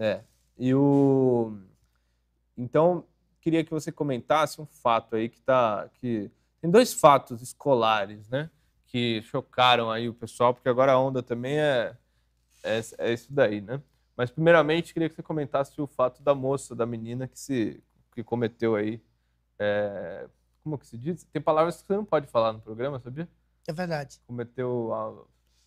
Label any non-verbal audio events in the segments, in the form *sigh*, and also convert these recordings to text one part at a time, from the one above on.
É. E o... Então, queria que você comentasse um fato aí que tá... Que... Tem dois fatos escolares, né? Que chocaram aí o pessoal, porque agora a onda também é, é, é isso daí, né? Mas, primeiramente, queria que você comentasse o fato da moça, da menina que se que cometeu aí... É... Como que se diz? Tem palavras que você não pode falar no programa, sabia? É verdade. Cometeu... A...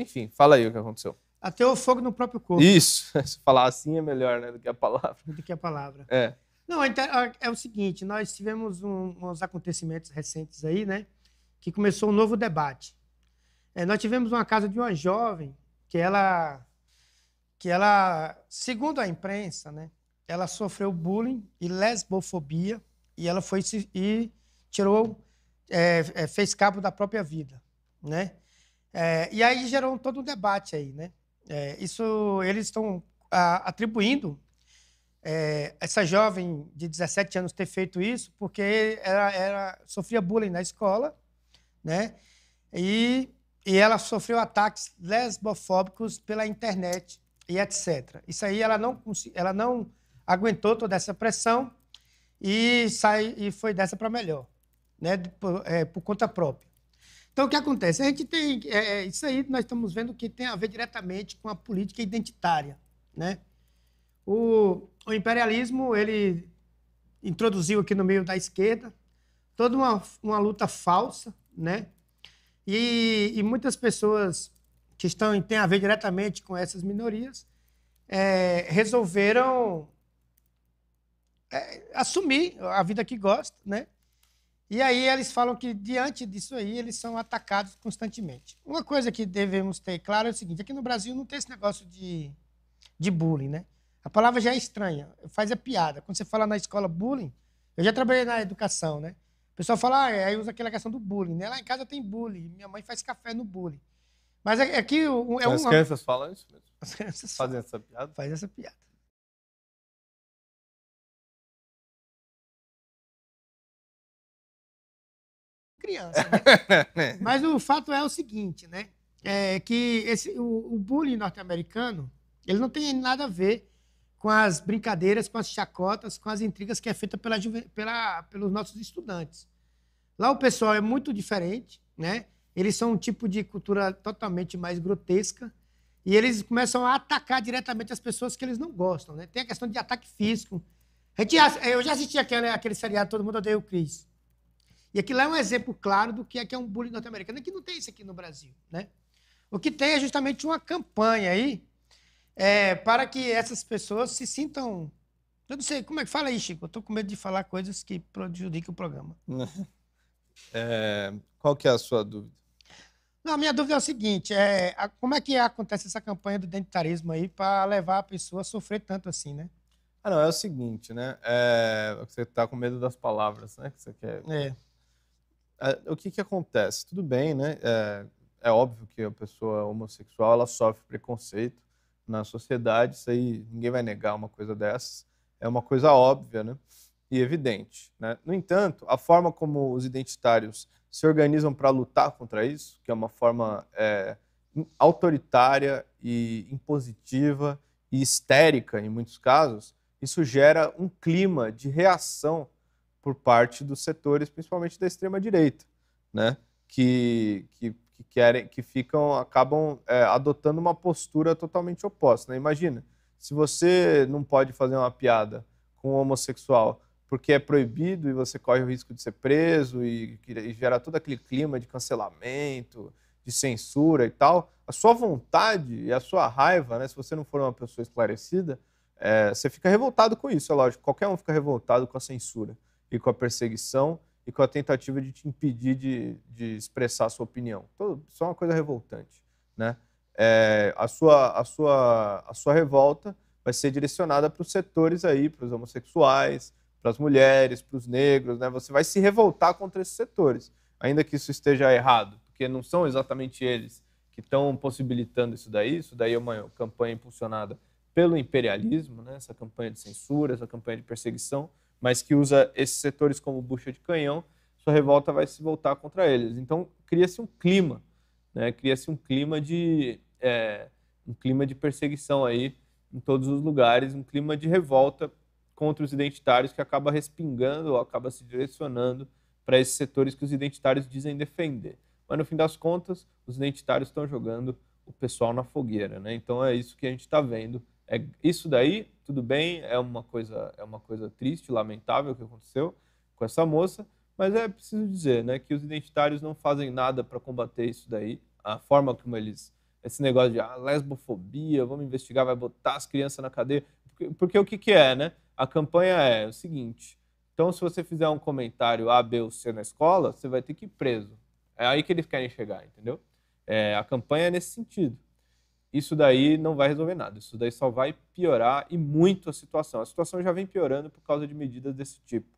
Enfim, fala aí o que aconteceu. Até o fogo no próprio corpo. Isso. *laughs* Se falar assim é melhor, né? Do que a palavra. Do que a palavra. É. Não, é o seguinte, nós tivemos um, uns acontecimentos recentes aí, né? Que começou um novo debate. É, nós tivemos uma casa de uma jovem que ela, que ela, segundo a imprensa, né? Ela sofreu bullying e lesbofobia e ela foi e tirou, é, é, fez cabo da própria vida, né? É, e aí gerou todo um debate aí, né? É, isso eles estão atribuindo é, essa jovem de 17 anos ter feito isso porque ela, ela sofria bullying na escola, né? E, e ela sofreu ataques lesbofóbicos pela internet e etc. Isso aí ela não, ela não aguentou toda essa pressão e, sai, e foi dessa para melhor, né? Por, é, por conta própria. Então, o que acontece? A gente tem. É, é, isso aí nós estamos vendo que tem a ver diretamente com a política identitária. Né? O, o imperialismo ele introduziu aqui no meio da esquerda toda uma, uma luta falsa, né? E, e muitas pessoas que estão têm a ver diretamente com essas minorias é, resolveram é, assumir a vida que gosta, né? E aí eles falam que, diante disso aí, eles são atacados constantemente. Uma coisa que devemos ter claro é o seguinte, aqui é no Brasil não tem esse negócio de, de bullying, né? A palavra já é estranha, faz a piada. Quando você fala na escola bullying, eu já trabalhei na educação, né? O pessoal fala, ah, é", aí usa aquela questão do bullying, né? Lá em casa tem bullying, minha mãe faz café no bullying. Mas aqui é, é um... As crianças falam isso mesmo? As crianças fazem essa piada? Fazem essa piada. criança. Né? *laughs* Mas o fato é o seguinte, né? É que esse, o, o bullying norte-americano, ele não tem nada a ver com as brincadeiras, com as chacotas, com as intrigas que é feita pela, pela, pelos nossos estudantes. Lá o pessoal é muito diferente, né? Eles são um tipo de cultura totalmente mais grotesca e eles começam a atacar diretamente as pessoas que eles não gostam, né? Tem a questão de ataque físico. eu já assisti aquele, aquele seriado Todo Mundo Odeia o Cris. E aquilo é um exemplo claro do que é, que é um bullying norte-americano, que não tem isso aqui no Brasil. Né? O que tem é justamente uma campanha aí é, para que essas pessoas se sintam. Eu não sei, como é que fala aí, Chico? Eu estou com medo de falar coisas que prejudiquem o programa. *laughs* É, qual que é a sua dúvida? Não, a minha dúvida é o seguinte: é, a, como é que acontece essa campanha do identitarismo aí para levar a pessoa a sofrer tanto assim, né? Ah, não, é o seguinte, né? É, você está com medo das palavras, né? Que você quer. É. Ah, o que, que acontece? Tudo bem, né? É, é, óbvio que a pessoa homossexual ela sofre preconceito na sociedade, isso aí ninguém vai negar uma coisa dessas. É uma coisa óbvia, né? E evidente. Né? No entanto, a forma como os identitários se organizam para lutar contra isso, que é uma forma é, autoritária e impositiva e histérica em muitos casos, isso gera um clima de reação por parte dos setores, principalmente da extrema direita, né? Que, que, que querem, que ficam, acabam é, adotando uma postura totalmente oposta. Né? Imagina, se você não pode fazer uma piada com um homossexual porque é proibido e você corre o risco de ser preso e, e gerar todo aquele clima de cancelamento, de censura e tal, a sua vontade e a sua raiva, né? Se você não for uma pessoa esclarecida, é, você fica revoltado com isso, é lógico. Qualquer um fica revoltado com a censura e com a perseguição e com a tentativa de te impedir de, de expressar a sua opinião. só então, isso é uma coisa revoltante. Né? É, a, sua, a, sua, a sua revolta vai ser direcionada para os setores aí, para os homossexuais, para as mulheres, para os negros. Né? Você vai se revoltar contra esses setores, ainda que isso esteja errado, porque não são exatamente eles que estão possibilitando isso daí. Isso daí é uma campanha impulsionada pelo imperialismo, né? essa campanha de censura, essa campanha de perseguição mas que usa esses setores como bucha de canhão, sua revolta vai se voltar contra eles. Então cria-se um clima, né? cria-se um clima de é, um clima de perseguição aí em todos os lugares, um clima de revolta contra os identitários que acaba respingando ou acaba se direcionando para esses setores que os identitários dizem defender. Mas no fim das contas, os identitários estão jogando o pessoal na fogueira, né? Então é isso que a gente está vendo é, isso daí, tudo bem, é uma coisa é uma coisa triste, lamentável que aconteceu com essa moça, mas é preciso dizer, né, que os identitários não fazem nada para combater isso daí. A forma como eles esse negócio de ah, lesbofobia, vamos investigar, vai botar as crianças na cadeia, porque, porque o que, que é, né? A campanha é o seguinte: então, se você fizer um comentário A, B ou C na escola, você vai ter que ir preso. É aí que eles querem chegar, entendeu? É, a campanha é nesse sentido isso daí não vai resolver nada. Isso daí só vai piorar e muito a situação. A situação já vem piorando por causa de medidas desse tipo.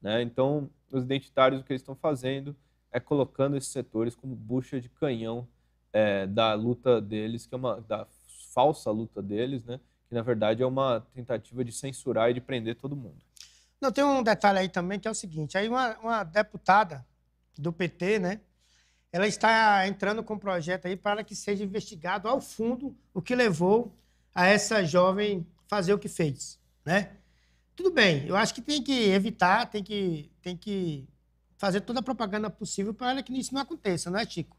Né? Então, os identitários, o que eles estão fazendo é colocando esses setores como bucha de canhão é, da luta deles, que é uma da falsa luta deles, né? que na verdade é uma tentativa de censurar e de prender todo mundo. Não, tem um detalhe aí também que é o seguinte: aí uma, uma deputada do PT, né, ela está entrando com um projeto aí para que seja investigado ao fundo o que levou a essa jovem fazer o que fez, né? Tudo bem, eu acho que tem que evitar, tem que, tem que fazer toda a propaganda possível para que isso não aconteça, não é, Chico?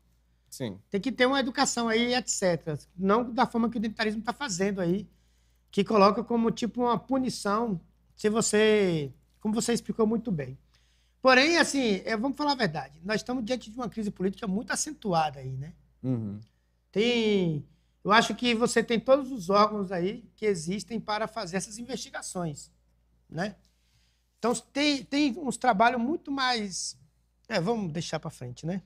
Sim. Tem que ter uma educação aí, etc. Não da forma que o identitarismo está fazendo aí, que coloca como tipo uma punição, se você, como você explicou muito bem. Porém, assim, é, vamos falar a verdade. Nós estamos diante de uma crise política muito acentuada aí, né? Uhum. Tem. Eu acho que você tem todos os órgãos aí que existem para fazer essas investigações, né? Então, tem, tem uns trabalhos muito mais. É, vamos deixar para frente, né?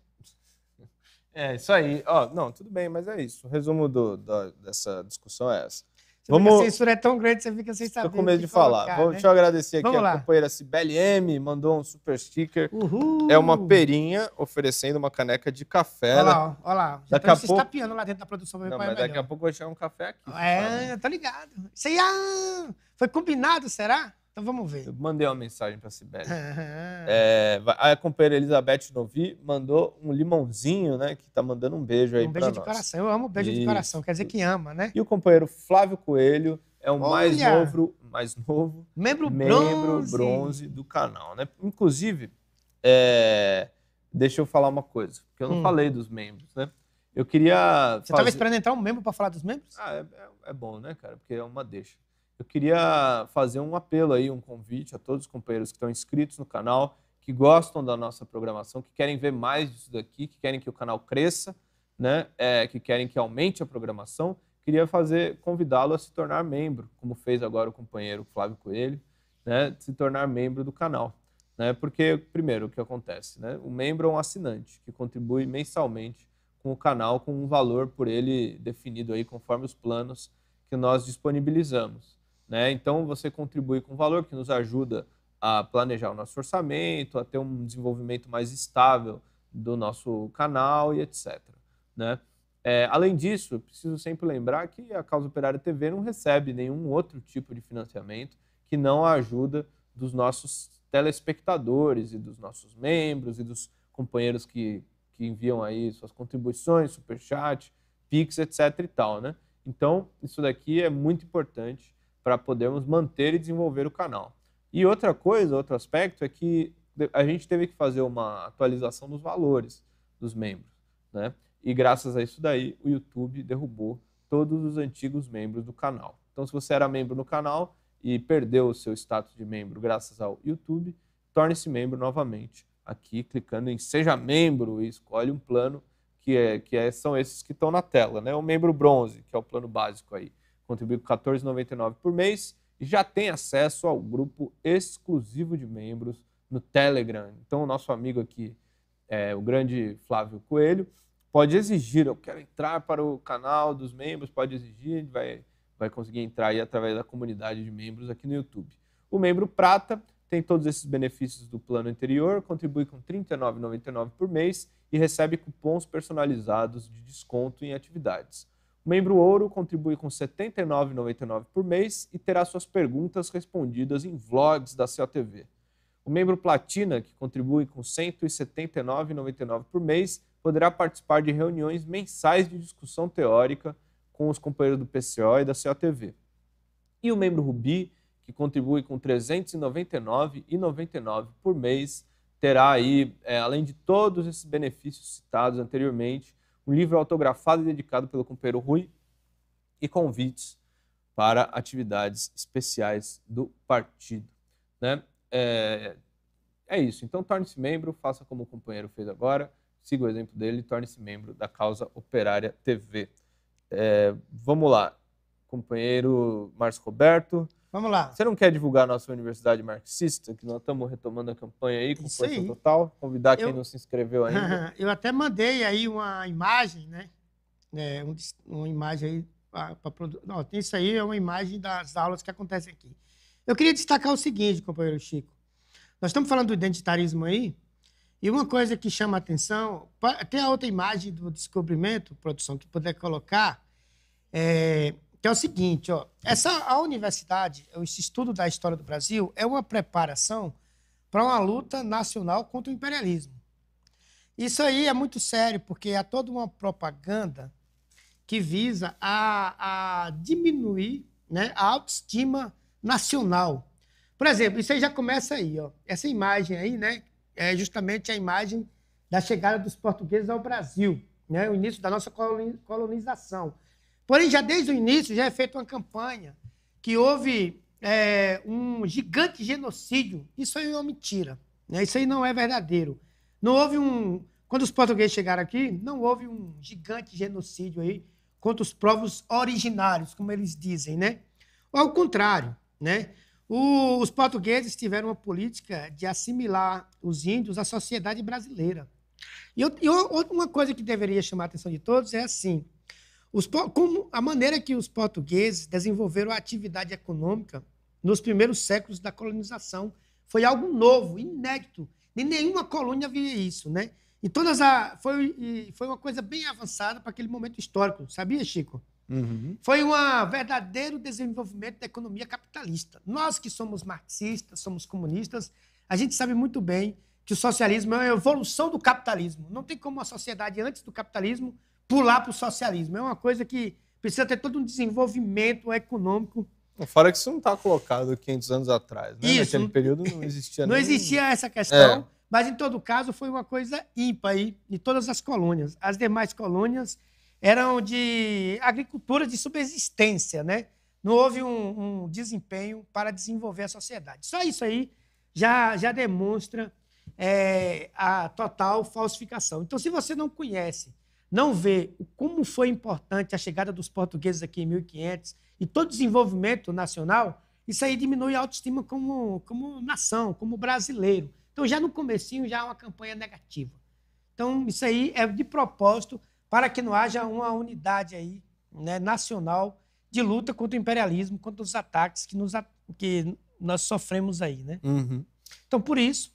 É, isso aí. Ó, oh, não, tudo bem, mas é isso. O resumo do, do, dessa discussão é essa. Vamos... a censura é tão grande, que você fica sem saber. Tô com medo de falar. Colocar, Vou, né? Deixa eu agradecer aqui Vamos a lá. companheira Sibeli M, mandou um super sticker. Uhul. É uma perinha oferecendo uma caneca de café. Olha lá, né? olha lá. Já daqui tá a pouco... estapeando lá dentro da produção. Meu Não, pai mas é daqui a pouco vai chegar um café aqui. É, tá ligado. Sei, ah, foi combinado, será? Então vamos ver. Eu mandei uma mensagem para a Sibeli. *laughs* é, a companheira Elizabeth Novi mandou um limãozinho, né? Que tá mandando um beijo aí para Um beijo de nós. coração. Eu amo beijo de coração. Quer dizer que ama, né? E o companheiro Flávio Coelho é o Olha. mais novo, mais novo membro, membro bronze. bronze do canal, né? Inclusive, é, deixa eu falar uma coisa, porque eu não hum. falei dos membros, né? Eu queria. Você estava fazer... esperando entrar um membro para falar dos membros? Ah, é, é, é, bom, né, cara? Porque é uma deixa eu queria fazer um apelo aí, um convite a todos os companheiros que estão inscritos no canal, que gostam da nossa programação, que querem ver mais disso daqui, que querem que o canal cresça, né? É, que querem que aumente a programação. Queria fazer convidá-lo a se tornar membro, como fez agora o companheiro Flávio Coelho, né? Se tornar membro do canal, né? Porque primeiro o que acontece, né? O membro é um assinante que contribui mensalmente com o canal com um valor por ele definido aí conforme os planos que nós disponibilizamos. Né? Então, você contribui com valor que nos ajuda a planejar o nosso orçamento, a ter um desenvolvimento mais estável do nosso canal e etc. Né? É, além disso, preciso sempre lembrar que a Causa Operária TV não recebe nenhum outro tipo de financiamento que não a ajuda dos nossos telespectadores e dos nossos membros e dos companheiros que, que enviam aí suas contribuições, superchat, Pix, etc e tal, né? Então, isso daqui é muito importante para podermos manter e desenvolver o canal. E outra coisa, outro aspecto, é que a gente teve que fazer uma atualização dos valores dos membros. Né? E graças a isso daí, o YouTube derrubou todos os antigos membros do canal. Então, se você era membro no canal e perdeu o seu status de membro graças ao YouTube, torne-se membro novamente aqui, clicando em Seja Membro e escolhe um plano que, é, que é, são esses que estão na tela. Né? O membro bronze, que é o plano básico aí contribuir com 14,99 por mês e já tem acesso ao grupo exclusivo de membros no Telegram. Então, o nosso amigo aqui, é, o grande Flávio Coelho, pode exigir, eu quero entrar para o canal dos membros, pode exigir, vai, vai conseguir entrar aí através da comunidade de membros aqui no YouTube. O membro prata tem todos esses benefícios do plano anterior, contribui com R$ 39,99 por mês e recebe cupons personalizados de desconto em atividades. O membro ouro contribui com R$ 79,99 por mês e terá suas perguntas respondidas em vlogs da CLTV. O membro platina, que contribui com R$ 179,99 por mês, poderá participar de reuniões mensais de discussão teórica com os companheiros do PCO e da CLTV. E o membro Rubi, que contribui com R$ 399,99 por mês, terá aí, é, além de todos esses benefícios citados anteriormente, um livro autografado e dedicado pelo companheiro Rui e convites para atividades especiais do partido. Né? É, é isso. Então, torne-se membro, faça como o companheiro fez agora, siga o exemplo dele e torne-se membro da Causa Operária TV. É, vamos lá, companheiro Márcio Roberto. Vamos lá. Você não quer divulgar a nossa universidade marxista, que nós estamos retomando a campanha aí com Isso força aí. total? Convidar eu, quem não se inscreveu ainda. *laughs* Eu até mandei aí uma imagem, né? É, um, uma imagem aí para produzir. Não, isso aí é uma imagem das aulas que acontecem aqui. Eu queria destacar o seguinte, companheiro Chico. Nós estamos falando do identitarismo aí, e uma coisa que chama a atenção, tem a outra imagem do descobrimento, produção, que puder colocar, é, que é o seguinte, ó, essa a universidade, esse estudo da história do Brasil é uma preparação para uma luta nacional contra o imperialismo. Isso aí é muito sério porque há toda uma propaganda que visa a, a diminuir né, a autoestima nacional. Por exemplo, isso aí já começa aí, ó. Essa imagem aí, né, é justamente a imagem da chegada dos portugueses ao Brasil, né, o início da nossa colonização. Porém, já desde o início já é feita uma campanha que houve é, um gigante genocídio. Isso aí é uma mentira. Né? Isso aí não é verdadeiro. Não houve um. Quando os portugueses chegaram aqui, não houve um gigante genocídio aí contra os povos originários, como eles dizem, né? Ao contrário, né? O, os portugueses tiveram uma política de assimilar os índios à sociedade brasileira. E eu, uma coisa que deveria chamar a atenção de todos é assim: os, como a maneira que os portugueses desenvolveram a atividade econômica nos primeiros séculos da colonização foi algo novo, inédito. Nem nenhuma colônia havia isso, né? E todas a, foi, foi uma coisa bem avançada para aquele momento histórico, sabia, Chico? Uhum. Foi um verdadeiro desenvolvimento da economia capitalista. Nós que somos marxistas, somos comunistas, a gente sabe muito bem que o socialismo é uma evolução do capitalismo. Não tem como uma sociedade antes do capitalismo pular para o socialismo. É uma coisa que precisa ter todo um desenvolvimento econômico. Fora que isso não está colocado 500 anos atrás. Né? Isso. Naquele período não existia *laughs* Não nem... existia essa questão, é. mas em todo caso foi uma coisa ímpar aí, em todas as colônias. As demais colônias eram de agricultura de subsistência, né? Não houve um, um desempenho para desenvolver a sociedade. Só isso aí já, já demonstra é, a total falsificação. Então, se você não conhece não vê como foi importante a chegada dos portugueses aqui em 1500 e todo o desenvolvimento nacional, isso aí diminui a autoestima como, como nação, como brasileiro. Então, já no comecinho, já é uma campanha negativa. Então, isso aí é de propósito para que não haja uma unidade aí, né, nacional de luta contra o imperialismo, contra os ataques que, nos, que nós sofremos aí. Né? Uhum. Então, por isso,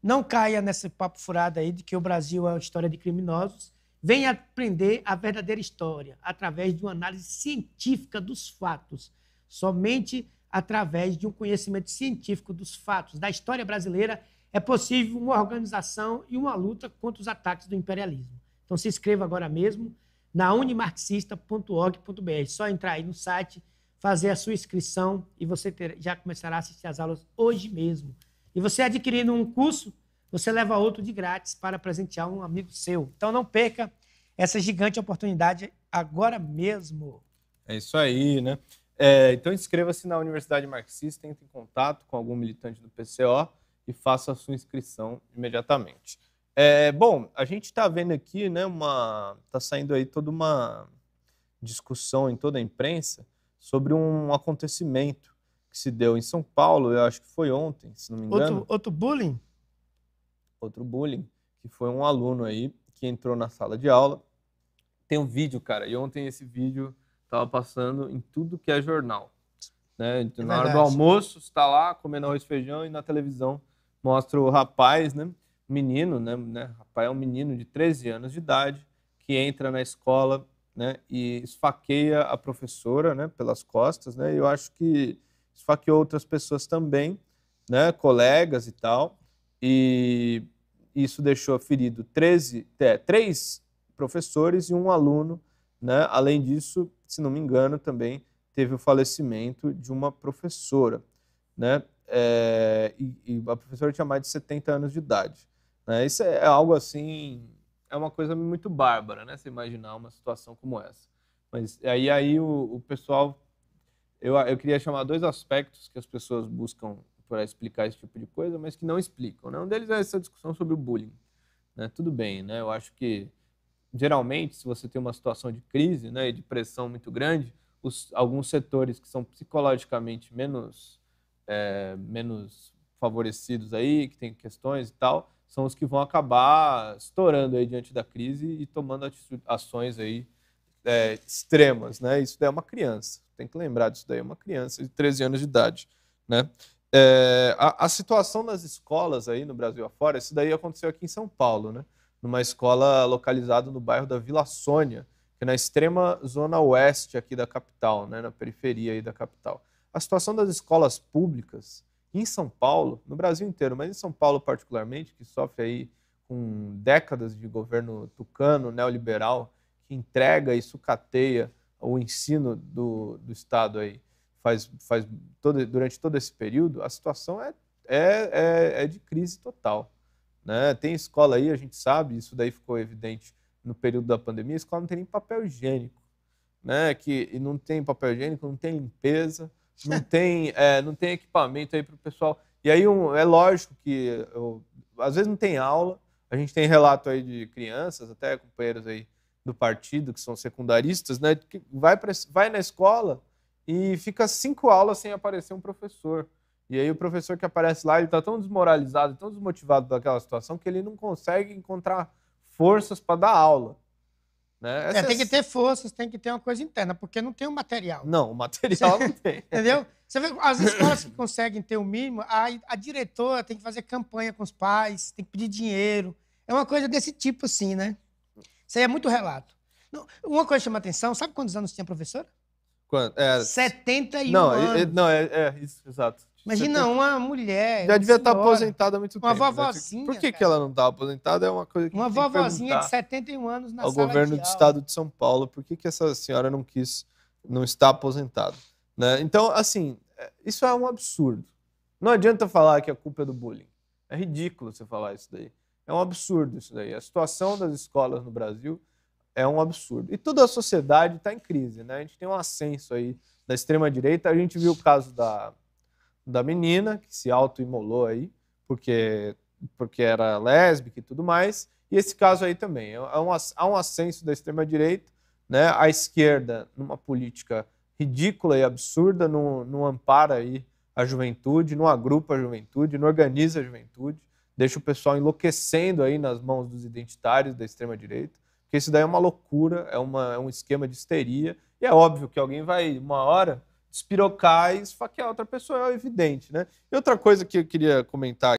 não caia nesse papo furado aí de que o Brasil é uma história de criminosos Venha aprender a verdadeira história através de uma análise científica dos fatos. Somente através de um conhecimento científico dos fatos da história brasileira é possível uma organização e uma luta contra os ataques do imperialismo. Então se inscreva agora mesmo na unimarxista.org.br. Só entrar aí no site, fazer a sua inscrição e você ter, já começará a assistir as aulas hoje mesmo. E você adquirindo um curso você leva outro de grátis para presentear um amigo seu. Então não perca essa gigante oportunidade agora mesmo. É isso aí, né? É, então inscreva-se na Universidade Marxista, entre em contato com algum militante do PCO e faça a sua inscrição imediatamente. É, bom, a gente está vendo aqui, né, uma, está saindo aí toda uma discussão em toda a imprensa sobre um acontecimento que se deu em São Paulo, eu acho que foi ontem, se não me engano. Outro, outro bullying? outro bullying, que foi um aluno aí que entrou na sala de aula. Tem um vídeo, cara, e ontem esse vídeo tava passando em tudo que é jornal. Né? Então, é na hora do almoço, está lá comendo arroz e feijão e na televisão mostra o rapaz, né? Menino, né? né? Rapaz é um menino de 13 anos de idade que entra na escola, né? E esfaqueia a professora, né? Pelas costas, né? E eu acho que esfaqueou outras pessoas também, né? Colegas e tal. E isso deixou ferido 13, é, três professores e um aluno. Né? Além disso, se não me engano, também teve o falecimento de uma professora. Né? É, e, e, a professora tinha mais de 70 anos de idade. Né? Isso é, é algo assim, é uma coisa muito bárbara, né? Você imaginar uma situação como essa. Mas aí, aí o, o pessoal, eu, eu queria chamar dois aspectos que as pessoas buscam para explicar esse tipo de coisa, mas que não explicam. Né? Um deles é essa discussão sobre o bullying. Né? Tudo bem, né? eu acho que geralmente, se você tem uma situação de crise né, e de pressão muito grande, os, alguns setores que são psicologicamente menos, é, menos favorecidos aí, que têm questões e tal, são os que vão acabar estourando aí diante da crise e tomando ações aí é, extremas, né? Isso daí é uma criança, tem que lembrar disso daí, é uma criança de 13 anos de idade, né? É, a, a, situação nas escolas aí no Brasil afora, isso daí aconteceu aqui em São Paulo, né? Numa escola localizada no bairro da Vila Sônia, que é na extrema zona oeste aqui da capital, né? Na periferia aí da capital. A situação das escolas públicas em São Paulo, no Brasil inteiro, mas em São Paulo particularmente, que sofre aí com décadas de governo tucano, neoliberal, que entrega e sucateia o ensino do, do Estado aí faz, faz todo, durante todo esse período, a situação é, é, é, é de crise total. Né? Tem escola aí, a gente sabe, isso daí ficou evidente no período da pandemia, a escola não tem nem papel higiênico. Né? Que, e não tem papel higiênico, não tem limpeza, não tem, é, não tem equipamento aí para o pessoal. E aí um, é lógico que eu, às vezes não tem aula, a gente tem relato aí de crianças, até companheiros aí do partido que são secundaristas, né? Que vai, pra, vai na escola, e fica cinco aulas sem aparecer um professor. E aí o professor que aparece lá, ele está tão desmoralizado, tão desmotivado daquela situação que ele não consegue encontrar forças para dar aula. Né? É, tem que ter forças, tem que ter uma coisa interna, porque não tem o material. Não, o material Você, não tem. *laughs* Entendeu? Você vê, as escolas que conseguem ter o mínimo, a, a diretora tem que fazer campanha com os pais, tem que pedir dinheiro. É uma coisa desse tipo, assim, né? Isso aí é muito relato. Uma coisa chama atenção, sabe quantos anos tinha professora? Quanto? É, 71 não, é, anos. É, não, é, é isso, exato. Imagina 70. uma mulher. Já devia tá estar aposentada há muito uma tempo. Uma né? vovozinha. Né? Por que, que ela não está aposentada? É uma coisa que. Uma vovozinha de 71 anos na Ao governo do estado de São Paulo, por que, que essa senhora não quis, não está aposentada? Né? Então, assim, é, isso é um absurdo. Não adianta falar que a é culpa é do bullying. É ridículo você falar isso daí. É um absurdo isso daí. A situação das escolas no Brasil é um absurdo. E toda a sociedade está em crise, né? A gente tem um ascenso aí da extrema-direita. A gente viu o caso da, da menina que se autoimolou aí, porque, porque era lésbica e tudo mais. E esse caso aí também. Há é, é um, há um ascenso da extrema-direita, né? A esquerda, numa política ridícula e absurda, não, não ampara aí a juventude, não agrupa a juventude, não organiza a juventude, deixa o pessoal enlouquecendo aí nas mãos dos identitários da extrema-direita. Porque isso daí é uma loucura, é, uma, é um esquema de histeria. E é óbvio que alguém vai, uma hora, despirocar e esfaquear outra pessoa, é evidente, né? E outra coisa que eu queria comentar